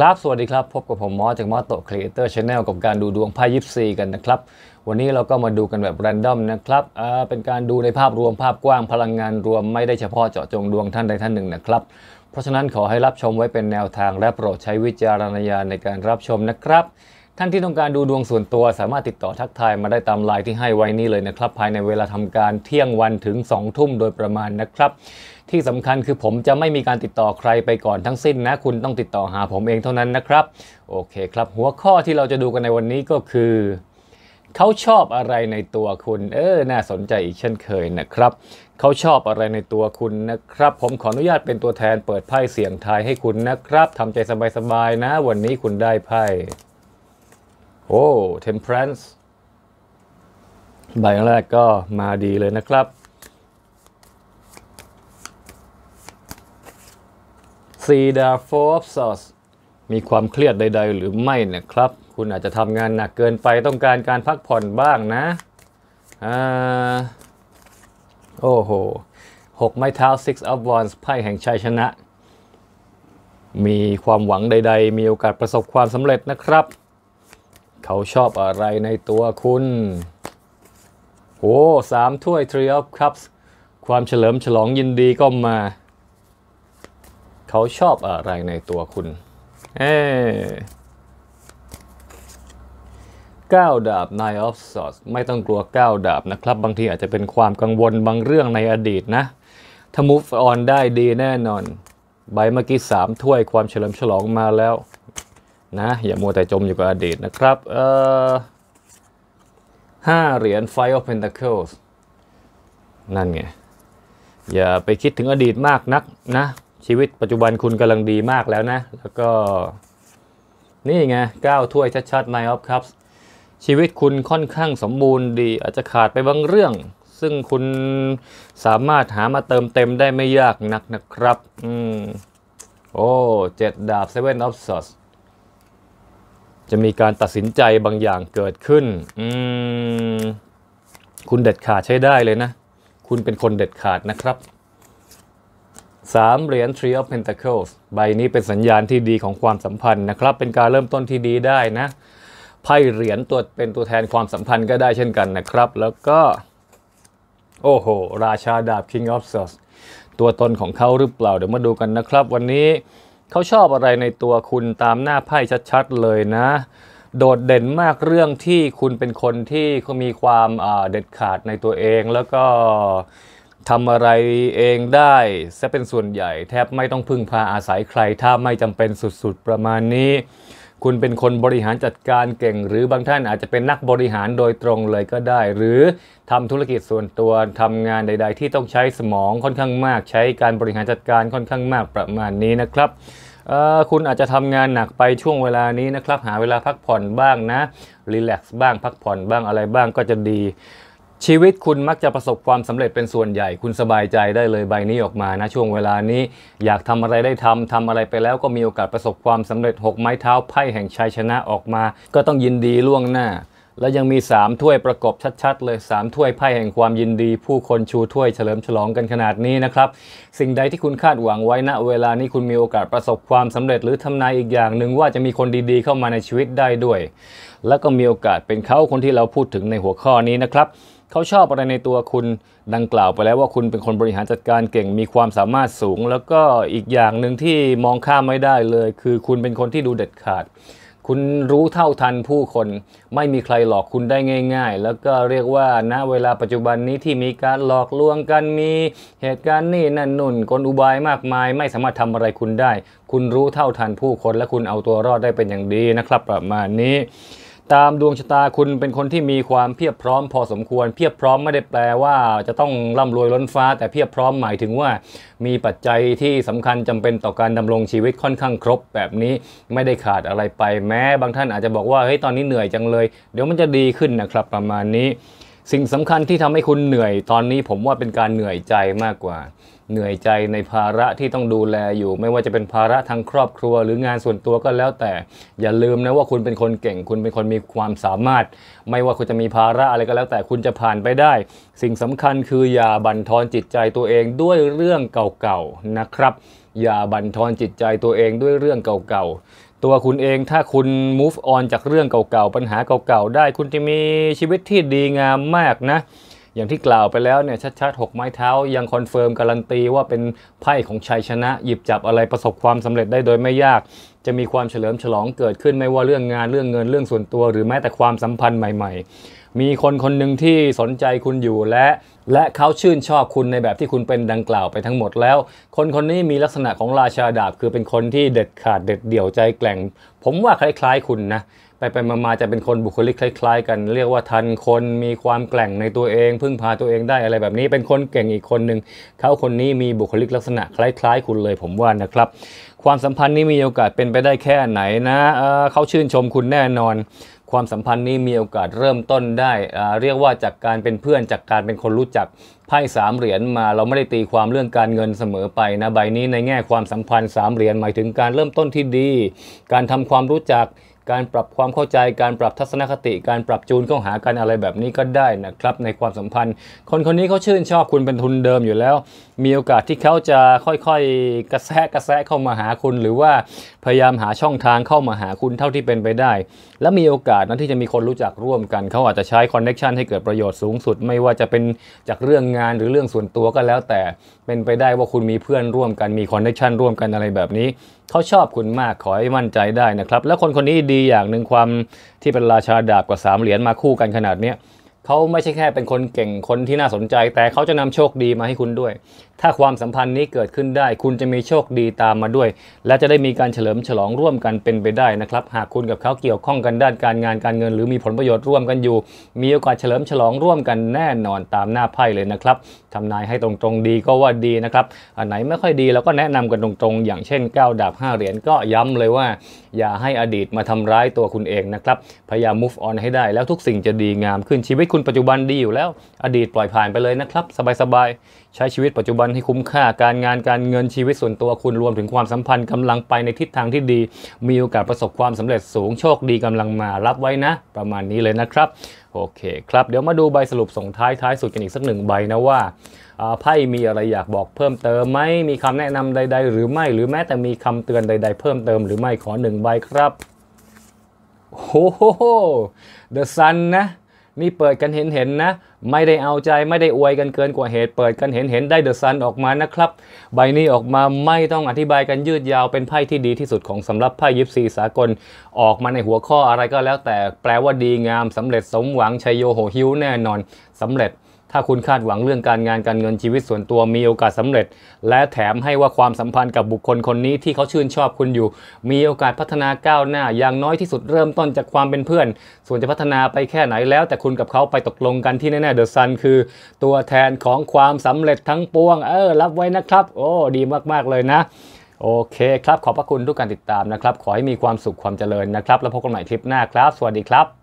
ครับ สวัสดีครับ พบกับผมมอสจากมอสโตครีเอเตอร์ชาแนลกับการดูดวงไพ่ยิปซีกันนะครับ วันนี้เราก็มาดูกันแบบแรนดอมนะครับเป็นการดูในภาพรวมภาพกว้างพลังงานรวม ไม่ได้เฉพาะเจาะจงดวงท่านใดท่านหนึ่งนะครับ เพราะฉะนั้นขอให้รับชมไว้เป็นแนวทางและโปรดใช้วิจารณญาณในการรับชมนะครับท่านที่ต้องการดูดวงส่วนตัวสามารถติดต่อทักทายมาได้ตามไลน์ที่ให้ไว้นี้เลยนะครับ ภายในเวลาทำการเที่ยงวันถึง2ทุ่มโดยประมาณนะครับ ที่สำคัญคือผมจะไม่มีการติดต่อใครไปก่อนทั้งสิ้นนะ คุณต้องติดต่อหาผมเองเท่านั้นนะครับ โอเคครับหัวข้อที่เราจะดูกันในวันนี้ก็คือ เขาชอบอะไรในตัวคุณ เออ น่าสนใจอีกเช่นเคยนะครับเขาชอบอะไรในตัวคุณนะครับ ผมขออนุญาตเป็นตัวแทนเปิดไพ่เสียงทายให้คุณนะครับทำใจสบายๆนะ วันนี้คุณได้ไพ่โอ้ temperance ใบแรกก็มาดีเลยนะครับซีดาร์โฟอ s a u มีความเครียดใดๆหรือไม่นะครับ คุณอาจจะทำงานหนักเกินไปต้องการการพักผ่อนบ้างนะอ่าโอ้โหหกไม้เท้า six of wands ไพ่แห่งชัยชนะ มีความหวังใดๆ มีโอกาสประสบความสำเร็จนะครับเขาชอบอะไรในตัวคุณโอ้สามถ้วย t r ิอ of Cups ความเฉลิมฉลองยินดีก็มา เขาชอบอะไรในตัวคุณ เอ้ก้าดาบ Nine of Swords ไม่ต้องกลัวเก้าดาบนะครับ บางทีอาจจะเป็นความกังวลบางเรื่องในอดีตนะ ถ้ามูฟออนได้ดีแน่นอน ใบเมื่อกี้สามถ้วยความเฉลิมฉลองมาแล้วนะอย่ามัวแต่จมอยู่กับอดีตนะครับเอ่อห้าเหรียญ Five of Pentacles นั่นไง อย่าไปคิดถึงอดีตมากนักนะ ชีวิตปัจจุบันคุณกำลังดีมากแล้วนะ แล้วก็นี่ไงก้าวถ้วยชัดๆ Nine of Cups ชีวิตคุณค่อนข้างสมบูรณ์ดีอาจจะขาดไปบางเรื่อง ซึ่งคุณสามารถหามาเติมเต็มได้ไม่ยากนักนะครับอืมโอ้เจ็ดดาบ Seven of Swords จะมีการตัดสินใจบางอย่างเกิดขึ้น คุณเด็ดขาดใช้ได้เลยนะ คุณเป็นคนเด็ดขาดนะครับ สามเหรียญ Tree of Pentacles ใบนี้เป็นสัญญาณที่ดีของความสัมพันธ์นะครับ เป็นการเริ่มต้นที่ดีได้นะ ไพ่เหรียญตัวเป็นตัวแทนความสัมพันธ์ก็ได้เช่นกันนะครับ แล้วก็ โอ้โห ราชาดาบ King of Swords ตัวตนของเขาหรือเปล่า เดี๋ยวมาดูกันนะครับ วันนี้เขาชอบอะไรในตัวคุณตามหน้าไพ่ชัดๆ เลยนะ โดดเด่นมากเรื่องที่คุณเป็นคนที่เขามีความเด็ดขาดในตัวเอง แล้วก็ทำอะไรเองได้ซะเป็นส่วนใหญ่ แทบไม่ต้องพึ่งพาอาศัยใครถ้าไม่จำเป็นสุด ๆประมาณนี้คุณเป็นคนบริหารจัดการเก่ง หรือบางท่านอาจจะเป็นนักบริหารโดยตรงเลยก็ได้ หรือทำธุรกิจส่วนตัวทำงานใด ๆ ที่ต้องใช้สมองค่อนข้างมาก ใช้การบริหารจัดการค่อนข้างมากประมาณนี้นะครับ คุณอาจจะทำงานหนักไปช่วงเวลานี้นะครับ หาเวลาพักผ่อนบ้างนะรีแลกซ์บ้างพักผ่อนบ้างอะไรบ้างก็จะดีชีวิตคุณมักจะประสบความสำเร็จเป็นส่วนใหญ่คุณสบายใจได้เลยใบนี้ออกมานะช่วงเวลานี้อยากทำอะไรได้ทำ ทำอะไรไปแล้วก็มีโอกาสประสบความสำเร็จ 6 ไม้เท้าไพ่แห่งชัยชนะออกมา ก็ต้องยินดีล่วงหน้า และยังมี3ถ้วยประกอบชัดๆ เลย3ถ้วยไพ่แห่งความยินดีผู้คนชูถ้วยเฉลิมฉลองกันขนาดนี้นะครับ สิ่งใดที่คุณคาดหวังไว้ณเวลานี้คุณมีโอกาสประสบความสำเร็จหรือทำนายอีกอย่างหนึ่งว่าจะมีคนดีๆเข้ามาในชีวิตได้ด้วย และก็มีโอกาสเป็นเขาคนที่เราพูดถึงในหัวข้อนี้นะครับเขาชอบอะไรในตัวคุณดังกล่าวไปแล้วว่าคุณเป็นคนบริหารจัดการเก่งมีความสามารถสูง แล้วก็อีกอย่างหนึ่งที่มองข้ามไม่ได้เลยคือคุณเป็นคนที่ดูเด็ดขาด คุณรู้เท่าทันผู้คนไม่มีใครหลอกคุณได้ง่าย ๆ แล้วก็เรียกว่าณเวลาปัจจุบันนี้ที่มีการหลอกลวงกันมีเหตุการณ์นี่นั่นนุ่น คนอุบายมากมายไม่สามารถทำอะไรคุณได้ คุณรู้เท่าทันผู้คน และคุณเอาตัวรอดได้เป็นอย่างดีนะครับ ประมาณนี้ตามดวงชะตาคุณเป็นคนที่มีความเพียบพร้อมพอสมควร เพียบพร้อมไม่ได้แปลว่าจะต้องร่ำรวยล้นฟ้า แต่เพียบพร้อมหมายถึงว่า มีปัจจัยที่สำคัญจำเป็นต่อการดำรงชีวิตค่อนข้างครบแบบนี้ไม่ได้ขาดอะไรไปแม้ บางท่านอาจจะบอกว่าเฮ้ยตอนนี้เหนื่อยจังเลย เดี๋ยวมันจะดีขึ้นนะครับประมาณนี้สิ่งสำคัญที่ทำให้คุณเหนื่อยตอนนี้ผมว่าเป็นการเหนื่อยใจมากกว่า เหนื่อยใจในภาระที่ต้องดูแลอยู่ ไม่ว่าจะเป็นภาระทางครอบครัวหรืองานส่วนตัวก็แล้วแต่ อย่าลืมนะว่าคุณเป็นคนเก่งคุณเป็นคนมีความสามารถ ไม่ว่าคุณจะมีภาระอะไรก็แล้ว แต่คุณจะผ่านไปได้ สิ่งสำคัญคืออย่าบั่นทอนจิตใจตัวเองด้วยเรื่องเก่าๆนะครับอย่าบั่นทอนจิตใจตัวเองด้วยเรื่องเก่าๆตัวคุณเองถ้าคุณ move on จากเรื่องเก่าๆ ปัญหาเก่าๆ ได้คุณจะมีชีวิตที่ดีงามมากนะ อย่างที่กล่าวไปแล้วเนี่ยชัดๆหกไม้เท้ายังคอนเฟิร์มการันตีว่าเป็นไพ่ของชัยชนะ หยิบจับอะไรประสบความสำเร็จได้โดยไม่ยาก จะมีความเฉลิมฉลองเกิดขึ้นไม่ว่าเรื่องงานเรื่องเงินเรื่องส่วนตัวหรือแม้แต่ความสัมพันธ์ใหม่ ๆมีคนคนหนึ่งที่สนใจคุณอยู่และและเขาชื่นชอบคุณในแบบที่คุณเป็นดังกล่าวไปทั้งหมดแล้ว คนคนนี้มีลักษณะของราชาดาบคือเป็นคนที่เด็ดขาดเด็ดเดี่ยวใจแกล่ง ผมว่าคล้าย ๆ คุณนะไปไปมาๆจะเป็นคนบุคลิกคล้าย ๆ กันเรียกว่าทันคนมีความแกล่งในตัวเอง พึ่งพาตัวเองได้อะไรแบบนี้ เป็นคนเก่งอีกคนหนึ่งเขาคนนี้มีบุคลิกลักษณะคล้าย ๆ คุณเลยผมว่านะครับความสัมพันธ์นี้มีโอกาสเป็นไปได้แค่ไหนนะเเขาชื่นชมคุณแน่นอนความสัมพันธ์นี้มีโอกาสเริ่มต้นได้ เรียกว่าจากการเป็นเพื่อนจากการเป็นคนรู้จักไพ่สามเหรียญมาเราไม่ได้ตีความเรื่องการเงินเสมอไปนะใบนี้ในแง่ความสัมพันธ์สามเหรียญหมายถึงการเริ่มต้นที่ดี การทำความรู้จัก การปรับความเข้าใจการปรับทัศนคติ การปรับจูนเข้าหากันอะไรแบบนี้ก็ได้นะครับในความสัมพันธ์คนคนนี้เขาชื่นชอบคุณเป็นทุนเดิมอยู่แล้ว มีโอกาสที่เขาจะค่อยๆ กระแสกระแะเข้ามาหาคุณ หรือว่าพยายามหาช่องทางเข้ามาหาคุณเท่าที่เป็นไปได้ และมีโอกาสนั้นที่จะมีคนรู้จักร่วมกันเขาอาจจะใช้คอนเน็ชันให้เกิดประโยชน์สูงสุดไม่ว่าจะเป็นจากเรื่องงานหรือเรื่องส่วนตัวก็แล้วแต่เป็นไปได้ว่าคุณมีเพื่อนร่วมกันมีคอนเนคชันร่วมกันอะไรแบบนี้เขาชอบคุณมากขอให้มั่นใจได้นะครับ แล้วคนคนนี้ดีอย่างหนึ่งความที่เป็นราชาดาบกว่ามเหรียญมาคู่กันขนาดเนี้ยเขาไม่ใช่แค่เป็นคนเก่งคนที่น่าสนใจ แต่เขาจะนำโชคดีมาให้คุณด้วย ถ้าความสัมพันธ์นี้เกิดขึ้นได้ คุณจะมีโชคดีตามมาด้วย และจะได้มีการเฉลิมฉลองร่วมกันเป็นไปได้นะครับหากคุณกับเขาเกี่ยวข้องกันด้านการงานการเงิน หรือมีผลประโยชน์ร่วมกันอยู่ มีโอกาสเฉลิมฉลองร่วมกันแน่นอนตามหน้าไพ่เลยนะครับทำนายให้ตรงๆดีก็ว่าดีนะครับอันไหนไม่ค่อยดีเราก็แนะนำกันตรงๆอย่างเช่น9ดาบ5เหรียญก็ย้ำเลยว่า อย่าให้อดีตมาทำร้ายตัวคุณเองนะครับพยายาม move on ให้ได้แล้วทุกสิ่งจะดีงามขึ้นชีวิตคุณปัจจุบันดีอยู่แล้ว อดีตปล่อยผ่านไปเลยนะครับ สบาย ๆ ใช้ชีวิตปัจจุบันให้คุ้มค่าการงานการเงินชีวิตส่วนตัวคุณรวมถึงความสัมพันธ์กำลังไปในทิศทางที่ดี มีโอกาสประสบความสำเร็จสูง โชคดีกำลังมารับไว้นะ ประมาณนี้เลยนะครับโอเคครับเดี๋ยวมาดูใบสรุปส่งท้ายท้ายสุดกันอีกสักหนึ่งใบนะว่าไพ่มีอะไรอยากบอกเพิ่มเติมไหมมีคำแนะนำใด ๆ หรือไม่หรือแม้แต่มีคำเตือนใด ๆ เพิ่มเติมหรือไม่ขอหนึ่งใบครับโอ้โห The Sun นะนี่เปิดกันเห็นเห็นนะ ไม่ได้เอาใจไม่ได้อวยกันเกินกว่าเหตุเปิดกันเห็นเห็นได้เดอะซันออกมานะครับ ใบนี้ออกมาไม่ต้องอธิบายกันยืดยาวเป็นไพ่ที่ดีที่สุดของสำหรับไพ่ยิปซีสากลออกมาในหัวข้ออะไรก็แล้วแต่แปลว่าดีงามสำเร็จสมหวัง ชัยโยโหฮิวแน่นอนสำเร็จถ้าคุณคาดหวังเรื่องการงานการเงินชีวิตส่วนตัวมีโอกาสสาเร็จ และแถมให้ว่าความสัมพันธ์กับบุคคลคนนี้ที่เขาชื่นชอบคุณอยู่ มีโอกาสพัฒนาก้าวหน้า อย่างน้อยที่สุดเริ่มต้นจากความเป็นเพื่อน ส่วนจะพัฒนาไปแค่ไหนแล้วแต่คุณกับเขาไปตกลงกันที่แน่ๆเดอะซันคือตัวแทนของความสำเร็จทั้งปวง เออรับไว้นะครับ โอ้ดีมากๆเลยนะ โอเคครับขอบพระคุณทุกการติดตามนะครับ ขอให้มีความสุขความเจริญนะครับ แล้วพบกันใหม่คลิปหน้าครับ สวัสดีครับ